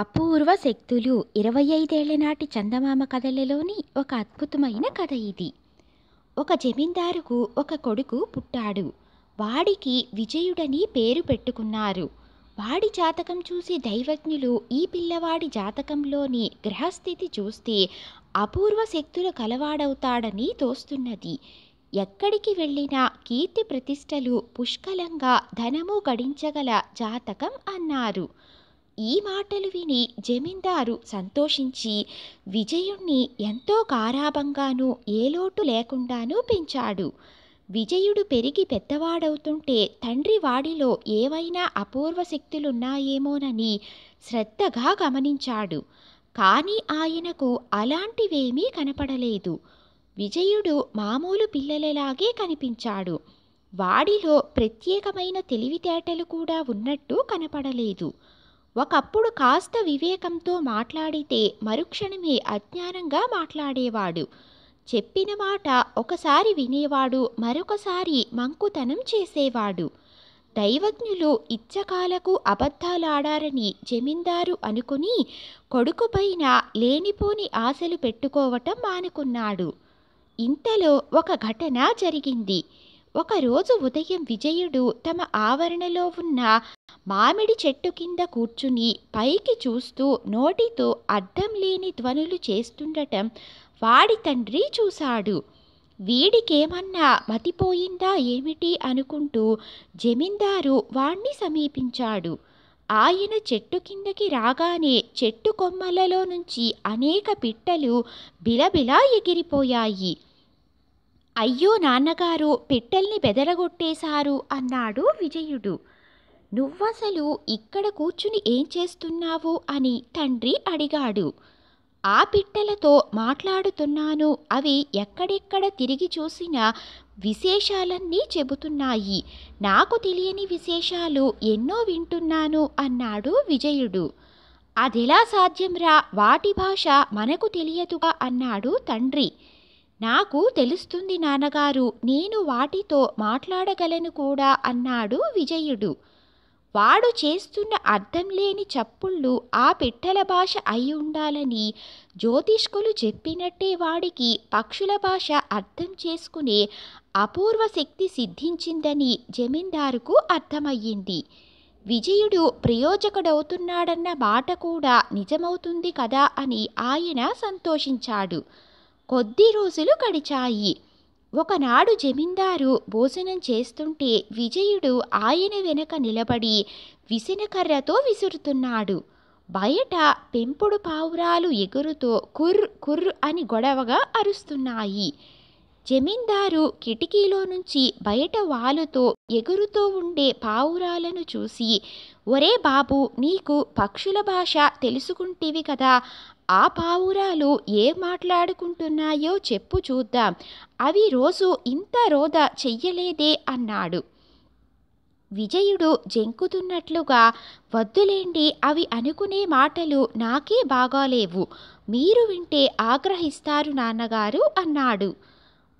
అపూర్వ శక్తులు ఇరవై ఐదేళ్ల నాటి చందమామ కథలలోని ఒక అద్భుతమైన కథ ఇది ఒక జమీందారుకు ఒక కొడుకు పుట్టాడు వాడికి విజయుడని పేరు పెట్టుకున్నారు వాడి జాతకం చూసి దైవజ్ఞులు ఈ పిల్లవాడి జాతకంలోని గ్రహస్థితి చూస్తే అపూర్వ శక్తులు కలవాడవుతాడని తోస్తున్నది ఎక్కడికి వెళ్ళినా కీర్తి ప్రతిష్టలు పుష్కలంగా ధనము గడించగల జాతకం అన్నారు ఈ మాటలు విని జమీందారు సంతోషించి విజయుణ్ణి ఎంతో కారాభంగానూ ఏలోటు లేకుండానూ పెంచాడు విజయుడు పెరిగి పెద్దవాడవుతుంటే తండ్రి వాడిలో ఏవైనా అపూర్వ శక్తులున్నాయేమోనని శ్రద్ధగా గమనించాడు కానీ ఆయనకు అలాంటివేమీ కనపడలేదు విజయుడు మామూలు పిల్లలలాగే కనిపించాడు వాడిలో ప్రత్యేకమైన తెలివితేటలు కూడా ఉన్నట్టు కనపడలేదు ఒకప్పుడు కాస్త వివేకంతో మాట్లాడితే మరుక్షణమే అజ్ఞానంగా మాట్లాడేవాడు చెప్పిన మాట ఒకసారి వినేవాడు మరొకసారి మంకుతనం చేసేవాడు దైవజ్ఞులు ఇచ్చకాలకు అబద్ధాలాడారని జమీందారు అనుకుని కొడుకుపైన లేనిపోని ఆశలు పెట్టుకోవటం మానుకున్నాడు ఇంతలో ఒక ఘటన జరిగింది ఒకరోజు ఉదయం విజయుడు తమ ఆవరణలో ఉన్న మామిడి చెట్టు కింద కూర్చుని పైకి చూస్తూ నోటితో అర్థం లేని ధ్వనులు చేస్తుండటం వాడి తండ్రి చూశాడు వీడికేమన్నా మతిపోయిందా ఏమిటి అనుకుంటూ జమీందారు వాణ్ణి సమీపించాడు ఆయన చెట్టు కిందకి రాగానే చెట్టు కొమ్మలలో నుంచి అనేక పిట్టలు బిలబిలా ఎగిరిపోయాయి అయ్యో నాన్నగారు పిట్టల్ని బెదరగొట్టేశారు అన్నాడు విజయుడు నువ్వసలు ఇక్కడ కూర్చుని ఏం చేస్తున్నావు అని తండ్రి అడిగాడు ఆ పిట్టలతో మాట్లాడుతున్నాను అవి ఎక్కడెక్కడ తిరిగి చూసినా విశేషాలన్నీ చెబుతున్నాయి నాకు తెలియని విశేషాలు ఎన్నో వింటున్నాను అన్నాడు విజయుడు అదెలా సాధ్యంరా వాటి భాష మనకు తెలియదుగా అన్నాడు తండ్రి నాకు తెలుస్తుంది నాన్నగారు నేను వాటితో మాట్లాడగలను కూడా అన్నాడు విజయుడు వాడు చేస్తున్న అర్థం లేని చప్పుళ్ళు ఆ పిట్టల భాష అయి ఉండాలని జ్యోతిష్కులు చెప్పినట్టే వాడికి పక్షుల భాష అర్థం చేసుకునే అపూర్వ శక్తి సిద్ధించిందని జమీందారుకు అర్థమయ్యింది విజయుడు ప్రయోజకుడవుతున్నాడన్న మాట కూడా నిజమవుతుంది కదా అని ఆయన సంతోషించాడు కొద్ది రోజులు గడిచాయి ఒకనాడు జమీందారు భోజనం చేస్తుంటే విజయుడు ఆయన వెనక నిలబడి విసినకర్రతో విసురుతున్నాడు బయట పెంపుడు పావురాలు ఎగురుతో కుర్ కుర్ అని గొడవగా అరుస్తున్నాయి జమీందారు కిటికీలో నుంచి బయట వాలుతో ఎగురుతూ ఉండే పావురాలను చూసి ఒరే బాబు నీకు పక్షుల భాష తెలుసుకుంటేవి కదా ఆ పావురాలు ఏ మాట్లాడుకుంటున్నాయో చెప్పు చూద్దాం అవి రోజు ఇంత రోద చెయ్యలేదే అన్నాడు విజయుడు జంకుతున్నట్లుగా వద్దులేండి అవి అనుకునే మాటలు నాకే బాగాలేవు మీరు వింటే ఆగ్రహిస్తారు నాన్నగారు అన్నాడు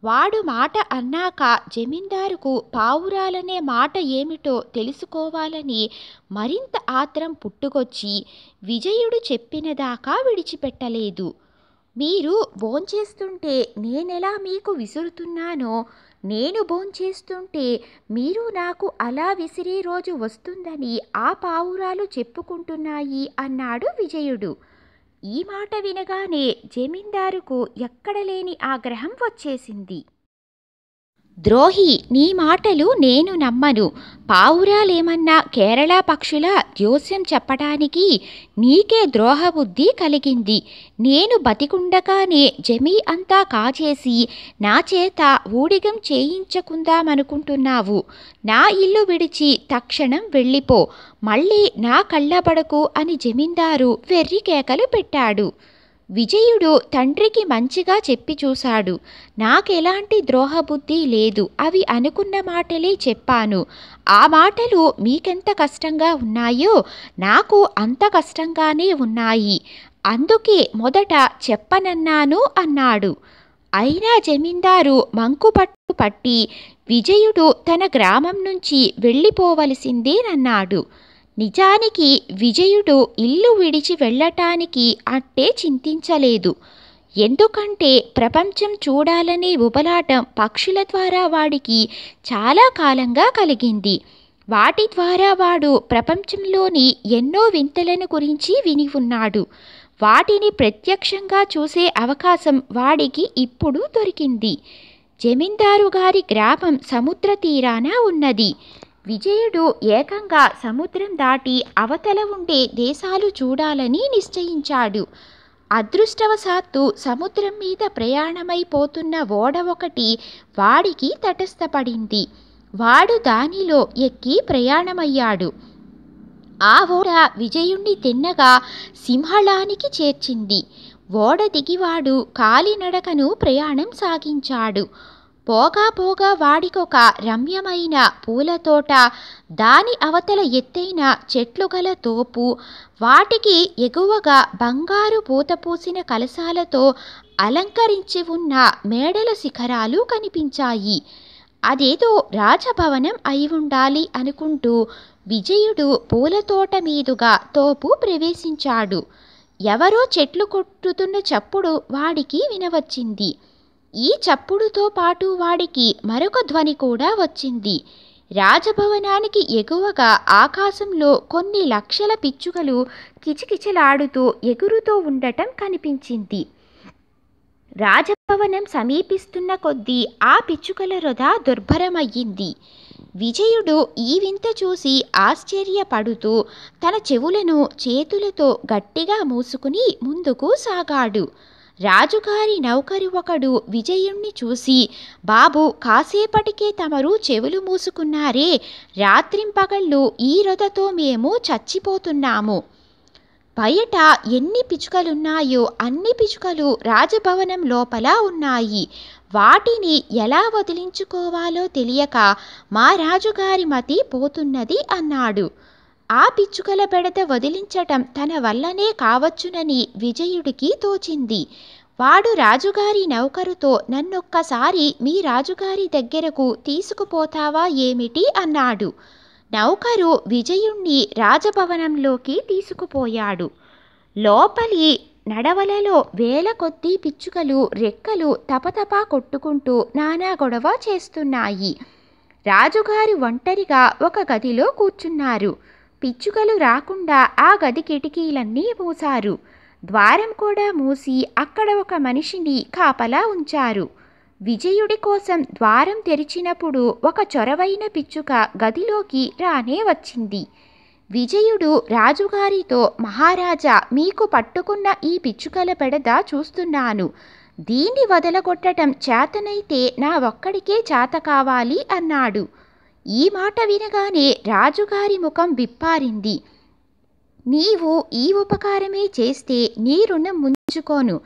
వాడు మాట అన్నాక జమీందారుకు పావురాలనే మాట ఏమిటో తెలుసుకోవాలని మరింత ఆత్రం పుట్టుకొచ్చి విజయుడు చెప్పినదాకా విడిచిపెట్టలేదు మీరు భోంచేస్తుంటే నేనెలా మీకు విసురుతున్నానో నేను భోంచేస్తుంటే మీరు నాకు అలా విసిరే రోజు వస్తుందని ఆ పావురాలు చెప్పుకుంటున్నాయి అన్నాడు విజయుడు ఈ మాట వినగానే జమీందారుకు ఎక్కడలేని ఆగ్రహం వచ్చేసింది ద్రోహి నీ మాటలు నేను నమ్మను పావురాలేమన్నా కేరళ పక్షుల జోస్యం చెప్పడానికి నీకే ద్రోహబుద్ధి కలిగింది నేను బతికుండగానే జమీ అంతా కాచేసి నా చేత ఊడిగం చేయించకుందామనుకుంటున్నావు నా ఇల్లు విడిచి తక్షణం వెళ్ళిపో మళ్ళీ నా కళ్ళబడకు అని జమీందారు వెర్రి కేకలు పెట్టాడు విజయుడు తండ్రికి మంచిగా చెప్పి చూశాడు నాకెలాంటి ద్రోహబుద్ధి లేదు అవి అనుకున్న మాటలే చెప్పాను ఆ మాటలు మీకెంత కష్టంగా ఉన్నాయో నాకు అంత కష్టంగానే ఉన్నాయి అందుకే మొదట చెప్పనన్నాను అన్నాడు అయినా జమీందారు మంకుపట్టు పట్టి విజయుడు తన గ్రామం నుంచి వెళ్ళిపోవలసిందేనన్నాడు నిజానికి విజయుడు ఇల్లు విడిచి వెళ్ళటానికి అట్టే చింతించలేదు ఎందుకంటే ప్రపంచం చూడాలనే ఉబలాటం పక్షుల ద్వారా వాడికి చాలా కాలంగా కలిగింది వాటి ద్వారా వాడు ప్రపంచంలోని ఎన్నో వింతలను గురించి విని ఉన్నాడు వాటిని ప్రత్యక్షంగా చూసే అవకాశం వాడికి ఇప్పుడు దొరికింది జమీందారు గారి గ్రామం సముద్ర తీరాన ఉన్నది విజయుడు ఏకంగా సముద్రం దాటి అవతల ఉండే దేశాలు చూడాలని నిశ్చయించాడు అదృష్టవశాత్తు సముద్రం మీద ప్రయాణమైపోతున్న ఓడ ఒకటి వాడికి తటస్థపడింది వాడు దానిలో ఎక్కి ప్రయాణమయ్యాడు ఆ ఓడ విజయుణ్ణి తిన్నగా సింహళానికి చేర్చింది ఓడ దిగివాడు కాలినడకను ప్రయాణం సాగించాడు పోగా పోగా వాడికొక రమ్యమైన పూలతోట దాని అవతల ఎత్తైన చెట్లు గల తోపు వాటికి ఎగువగా బంగారు పూత పూసిన కలశాలతో అలంకరించి ఉన్న మేడల శిఖరాలు కనిపించాయి అదేదో రాజభవనం అయి ఉండాలి అనుకుంటూ విజయుడు పూలతోట మీదుగా తోపు ప్రవేశించాడు ఎవరో చెట్లు కొట్టుతున్న చప్పుడు వాడికి వినవచ్చింది ఈ చప్పుడుతో పాటు వాడికి మరొక ధ్వని కూడా వచ్చింది రాజభవనానికి ఎగువగా ఆకాశంలో కొన్ని లక్షల పిచ్చుకలు కిచకిచలాడుతూ ఎగురుతూ ఉండటం కనిపించింది రాజభవనం సమీపిస్తున్న కొద్దీ ఆ పిచ్చుకల వృధా దుర్భరమయ్యింది విజయుడు ఈ వింత చూసి ఆశ్చర్యపడుతూ తన చెవులను చేతులతో గట్టిగా మూసుకుని ముందుకు సాగాడు రాజుగారి నౌకరు ఒకడు విజయుణ్ణి చూసి బాబు కాసేపటికే తమరు చెవులు మూసుకున్నారే రాత్రింపగళ్ళు ఈ రొదతో మేము చచ్చిపోతున్నాము బయట ఎన్ని పిచుకలున్నాయో అన్ని పిచుకలు రాజభవనం లోపల ఉన్నాయి వాటిని ఎలా వదిలించుకోవాలో తెలియక మా రాజుగారి మతి పోతున్నది అన్నాడు ఆ పిచ్చుకల పెడత వదిలించటం తన వల్లనే కావచ్చునని విజయుడికి తోచింది వాడు రాజుగారి నౌకరుతో నన్నొక్కసారి మీ రాజుగారి దగ్గరకు తీసుకుపోతావా ఏమిటి అన్నాడు నౌకరు విజయుణ్ణి రాజభవనంలోకి తీసుకుపోయాడు లోపలి నడవలలో వేల కొద్దీ పిచ్చుకలు రెక్కలు తపతపా కొట్టుకుంటూ నానా గొడవ చేస్తున్నాయి రాజుగారు ఒంటరిగా ఒక గదిలో కూర్చున్నారు పిచ్చుకలు రాకుండా ఆ గది కిటికీలన్నీ మూశారు ద్వారం కూడా మూసి అక్కడ ఒక మనిషిని కాపలా ఉంచారు విజయుడి కోసం ద్వారం తెరిచినప్పుడు ఒక చొరవైన పిచ్చుక గదిలోకి రానే వచ్చింది విజయుడు రాజుగారితో మహారాజా మీకు పట్టుకున్న ఈ పిచ్చుకల పెడద చూస్తున్నాను దీన్ని వదలగొట్టడం చేతనైతే నా ఒక్కడికే చేత కావాలి అన్నాడు ఈ మాట వినగానే రాజుగారి ముఖం విప్పారింది నీవు ఈ ఉపకారమే చేస్తే నీ రుణం ముంచుకోను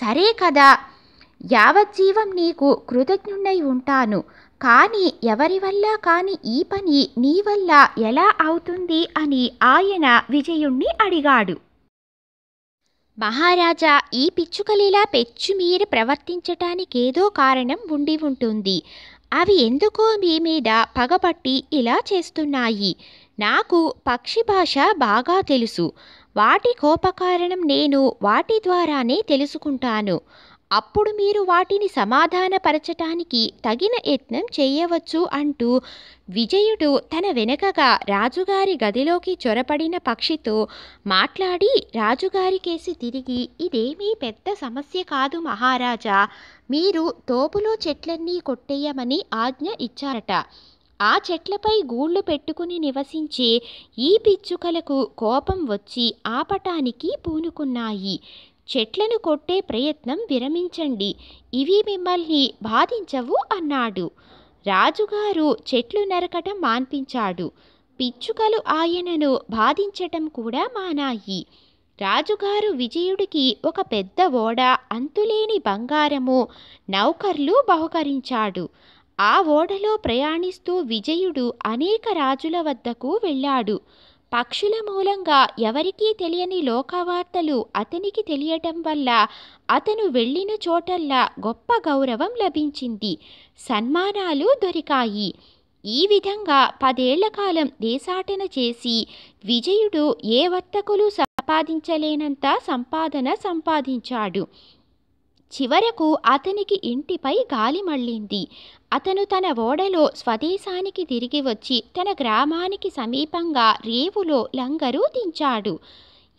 సరే కదా యావజ్జీవం నీకు కృతజ్ఞుడై ఉంటాను కానీ ఎవరి వల్ల కాని ఈ పని నీ వల్ల ఎలా అవుతుంది అని ఆయన విజయుణ్ణి అడిగాడు మహారాజా ఈ పిచ్చుకలిలా పెచ్చుమీర ప్రవర్తించటానికేదో కారణం ఉండి ఉంటుంది అవి ఎందుకో మీ మీద పగపట్టి ఇలా చేస్తున్నాయి నాకు పక్షి భాష బాగా తెలుసు వాటి కోపకారణం నేను వాటి ద్వారానే తెలుసుకుంటాను అప్పుడు మీరు వాటిని సమాధానపరచటానికి తగిన యత్నం చేయవచ్చు అంటూ విజయుడు తన వెనకగా రాజుగారి గదిలోకి చొరపడిన పక్షితో మాట్లాడి రాజుగారికేసి తిరిగి ఇదేమీ పెద్ద సమస్య కాదు మహారాజా మీరు తోపులో చెట్లన్నీ కొట్టేయమని ఆజ్ఞ ఇచ్చారట ఆ చెట్లపై గూళ్ళు పెట్టుకుని నివసించే ఈ పిచ్చుకలకు కోపం వచ్చి ఆపటానికి పూనుకున్నాయి చెట్లను కొట్టే ప్రయత్నం విరమించండి ఇవి మిమ్మల్ని బాధించవు అన్నాడు రాజుగారు చెట్లు నరకటం మాన్పించాడు పిచ్చుకలు ఆయనను బాధించటం కూడా మానాయి రాజుగారు విజయుడికి ఒక పెద్ద ఓడ అంతులేని బంగారము నౌకర్లు బహుకరించాడు ఆ ఓడలో ప్రయాణిస్తూ విజయుడు అనేక రాజుల వద్దకు వెళ్ళాడు పక్షుల మూలంగా ఎవరికీ తెలియని లోకవార్తలు అతనికి తెలియటం వల్ల అతను వెళ్ళిన చోటల్లా గొప్ప గౌరవం లభించింది సన్మానాలు దొరికాయి ఈ విధంగా పదేళ్ల కాలం దేశాటన చేసి విజయుడు ఏ వర్తకులు సంపాదించలేనంత సంపాదన సంపాదించాడు చివరకు అతనికి ఇంటిపై గాలి మళ్ళింది అతను తన ఓడలో స్వదేశానికి తిరిగి వచ్చి తన గ్రామానికి సమీపంగా రేవులో లంగరు దించాడు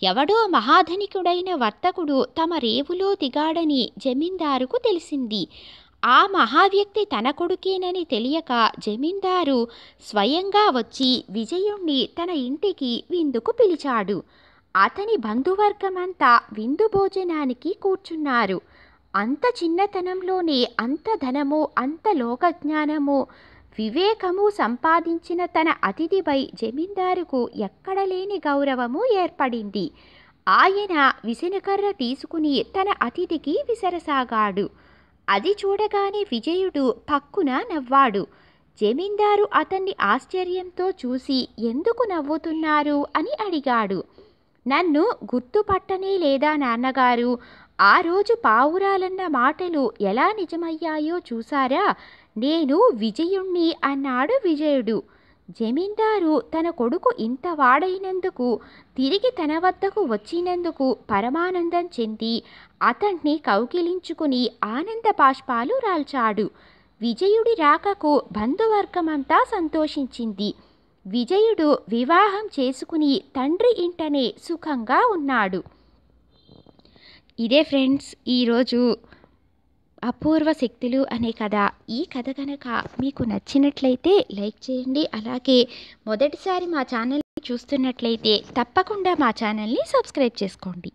ఎవడో మహాధనికుడైన వర్తకుడు తమ రేవులో దిగాడని జమీందారుకు తెలిసింది ఆ మహావ్యక్తి తన కొడుకేనని తెలియక జమీందారు స్వయంగా వచ్చి విజయుణ్ణి తన ఇంటికి విందుకు పిలిచాడు అతని బంధువర్గమంతా విందు భోజనానికి కూర్చున్నారు అంత చిన్నతనంలోనే అంత ధనము అంత లోకజ్ఞానము వివేకము సంపాదించిన తన అతిథిపై జమీందారుకు ఎక్కడలేని గౌరవము ఏర్పడింది ఆయన విసనకర్ర తీసుకుని తన అతిథికి విసరసాగాడు అది చూడగానే విజయుడు పక్కున నవ్వాడు జమీందారు అతన్ని ఆశ్చర్యంతో చూసి ఎందుకు నవ్వుతున్నారు అని అడిగాడు నన్ను గుర్తుపట్టనే లేదా నాన్నగారు ఆ రోజు పావురాలన్న మాటలు ఎలా నిజమయ్యాయో చూసారా నేను విజయుణ్ణి అన్నాడు విజయుడు జమీందారు తన కొడుకు ఇంత వాడైనందుకు తిరిగి తన వద్దకు వచ్చినందుకు పరమానందం చెంది అతణ్ణి కౌకిలించుకుని ఆనంద బాష్పాలు రాల్చాడు విజయుడి రాకకు బంధువర్గమంతా సంతోషించింది విజయుడు వివాహం చేసుకుని తండ్రి ఇంటనే సుఖంగా ఉన్నాడు ఇదే ఫ్రెండ్స్ ఈరోజు అపూర్వ శక్తులు అనే కథ ఈ కథ కనుక మీకు నచ్చినట్లయితే లైక్ చేయండి అలాగే మొదటిసారి మా ఛానల్ చూస్తున్నట్లయితే తప్పకుండా మా ఛానల్ని సబ్స్క్రైబ్ చేసుకోండి